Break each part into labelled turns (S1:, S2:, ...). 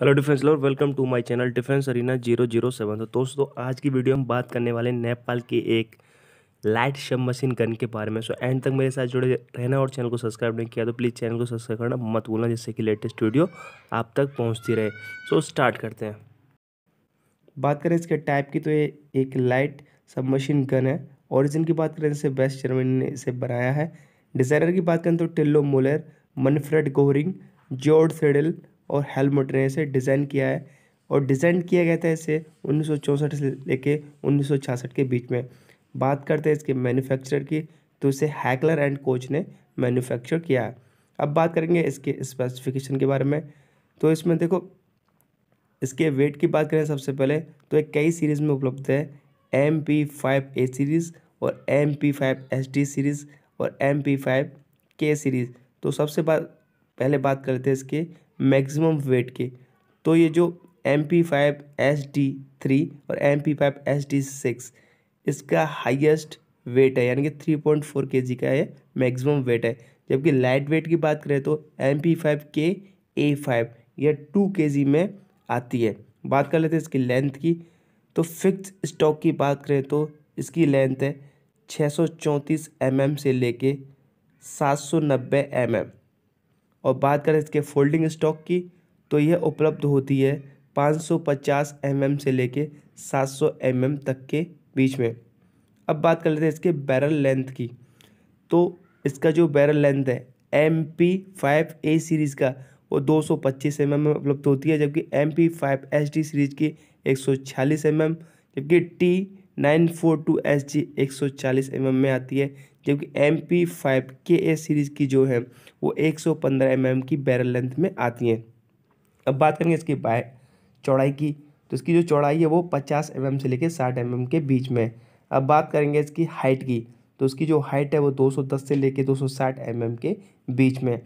S1: hello defence lover welcome to my channel defence arena zero zero seven तो दोस्तों आज की वीडियो में बात करने वाले नेपाल की एक लाइट शब मशीन गन के बारे में सो so, एंड तक मेरे साथ जुड़े रहना और चैनल को सब्सक्राइब नहीं किया तो प्लीज़ चैनल को सब्सक्राइब करना मत भूलना जिससे कि लेटेस्ट वीडियो आप तक पहुँचती रहे सो so, स्टार्ट करते हैं बात करें इसके टाइप की तो ये एक लाइट सब मशीन गन है ऑरिजिन की बात करें इसे बेस्ट जर्मनी ने इसे बनाया है डिज़ाइनर की बात करें तो Tilo Moller Manfred Gehring Georg Seidl और हेलमेट ने इसे डिज़ाइन किया है और डिज़ाइन किया गया था इसे उन्नीस से लेके उन्नीस के बीच में बात करते हैं इसके मैन्युफैक्चरर की तो इसे हैकलर एंड कोच ने मैन्युफैक्चर किया है अब बात करेंगे इसके स्पेसिफिकेशन के बारे में तो इसमें देखो इसके वेट की बात करें सबसे पहले तो एक कई सीरीज़ में उपलब्ध है M P five A series और M P five S D series और M P five K series तो सबसे बात पहले बात करते हैं इसके मैक्सिमम वेट के तो ये जो M P five S D three और M P five S D six इसका हाईएस्ट वेट है यानी कि थ्री पॉइंट फोर के जी का ये मैक्सिमम वेट है जबकि लाइट वेट की बात करें तो एम पी फाइव के ए फाइव यह टू के जी में आती है बात कर लेते हैं इसकी लेंथ की तो फिक्स स्टॉक की बात करें तो इसकी लेंथ है छः सौ चौंतीस एम एम से लेके सात सौ नब्बे एम एम और बात करें इसके फोल्डिंग स्टॉक की तो यह उपलब्ध होती है 550 mm से लेके 700 mm तक के बीच में अब बात कर लेते हैं इसके बैरल लेंथ की तो इसका जो बैरल लेंथ है M P five A series का वो 225 एम mm में उपलब्ध होती है जबकि M P five H D series की 146 सौ mm, जबकि T nine four two S G एक सौ चालीस एम एम में आती है जबकि एम पी फाइव के ए सीरीज़ की जो है वो एक सौ पंद्रह एम एम की बैरल लेंथ में आती हैं अब बात करेंगे इसकी बाय चौड़ाई की तो इसकी जो चौड़ाई है वो पचास एम एम से लेकर साठ एम एम के बीच में है अब बात करेंगे इसकी हाइट की तो उसकी जो हाइट है वो दो सौ दस से लेकर दो सौ साठ एम एम के बीच में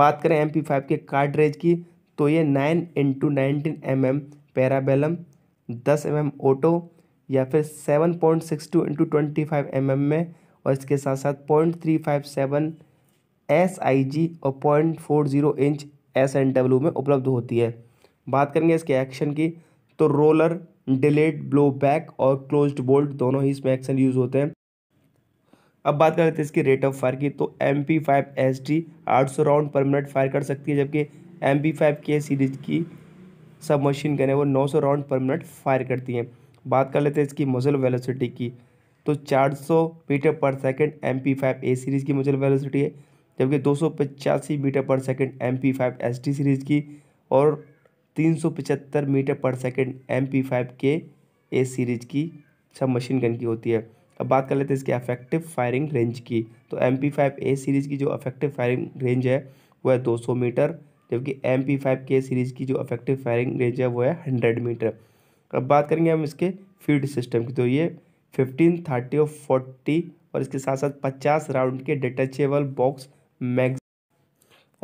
S1: बात करें एम पी फाइव के कार्डरेज की तो ये nine into nineteen M M parabellum दस एम एम ऑटो या फिर seven point six two into twenty five M M में और इसके साथ साथ point three five seven S I G और point four zero inch S N W में उपलब्ध होती है बात करेंगे इसके एक्शन की तो रोलर डिलेड ब्लो बैक और क्लोज्ड बोल्ट दोनों ही इसमें एक्शन यूज़ होते हैं अब बात कर लेते हैं इसकी रेट ऑफ फायर की तो M P five S D आठ सौ राउंड पर मिनट फायर कर सकती है जबकि M P five K series की सब मशीन गन है वो नौ सौ राउंड पर मिनट फायर करती हैं बात कर लेते हैं इसकी मोजल वेलोसिटी की तो 400 metre per second M P five A series की मोजल वेलोसिटी है जबकि दो सौ पचासी metre per second M P five S T series की और तीन सौ पचहत्तर metre per second M P five के ए सीरीज़ की सब मशीन गन की होती है अब बात कर लेते हैं इसके अफेक्टिव फायरिंग रेंज की तो M P five A series की जो अफेक्टिव फायरिंग रेंज है वो है दो सौ मीटर जबकि M P five K series की जो अफेक्टिव फायरिंग रेंज है वो है हंड्रेड मीटर अब बात करेंगे हम इसके फीड सिस्टम की तो ये फिफ्टीन थर्टी और फोर्टी और इसके साथ साथ पचास राउंड के डिटेचेबल बॉक्स मैग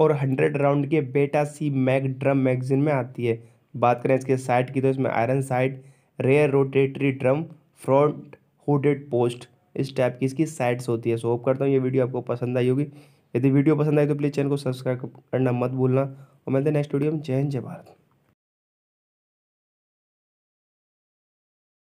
S1: और हंड्रेड राउंड के बेटा सी मैग ड्रम मैगजीन में आती है बात करें इसके साइड की तो इसमें iron sight rear rotary drum front hooded post इस टाइप की इसकी साइड्स होती है सो होप करता हूँ ये वीडियो आपको पसंद आई होगी यदि वीडियो पसंद आई तो प्लीज़ चैनल को सब्सक्राइब करना मत भूलना और मिलते हैं नेक्स्ट वीडियो में जय हिंद जय भारत